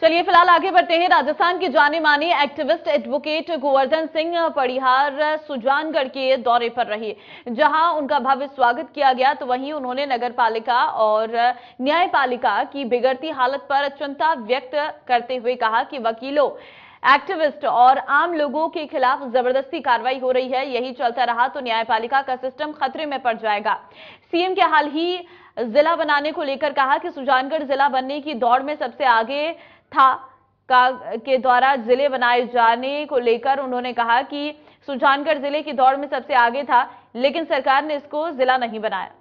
चलिए फिलहाल आगे बढ़ते हैं राजस्थान के जाने माने एक्टिविस्ट एडवोकेट गोवर्धन सिंह परिहार सुजानगढ़ के दौरे पर रहे जहां उनका भव्य स्वागत किया गया तो वहीं उन्होंने नगर पालिका और न्यायपालिका की बिगड़ती हालत पर चिंता व्यक्त करते हुए कहा कि वकीलों एक्टिविस्ट और आम लोगों के खिलाफ जबरदस्ती कार्रवाई हो रही है यही चलता रहा तो न्यायपालिका का सिस्टम खतरे में पड़ जाएगा सीएम के हाल ही जिला बनाने को लेकर कहा कि सुजानगढ़ जिला बनने की दौड़ में सबसे आगे था का के द्वारा जिले बनाए जाने को लेकर उन्होंने कहा कि सुजानगढ़ जिले की दौड़ में सबसे आगे था लेकिन सरकार ने इसको जिला नहीं बनाया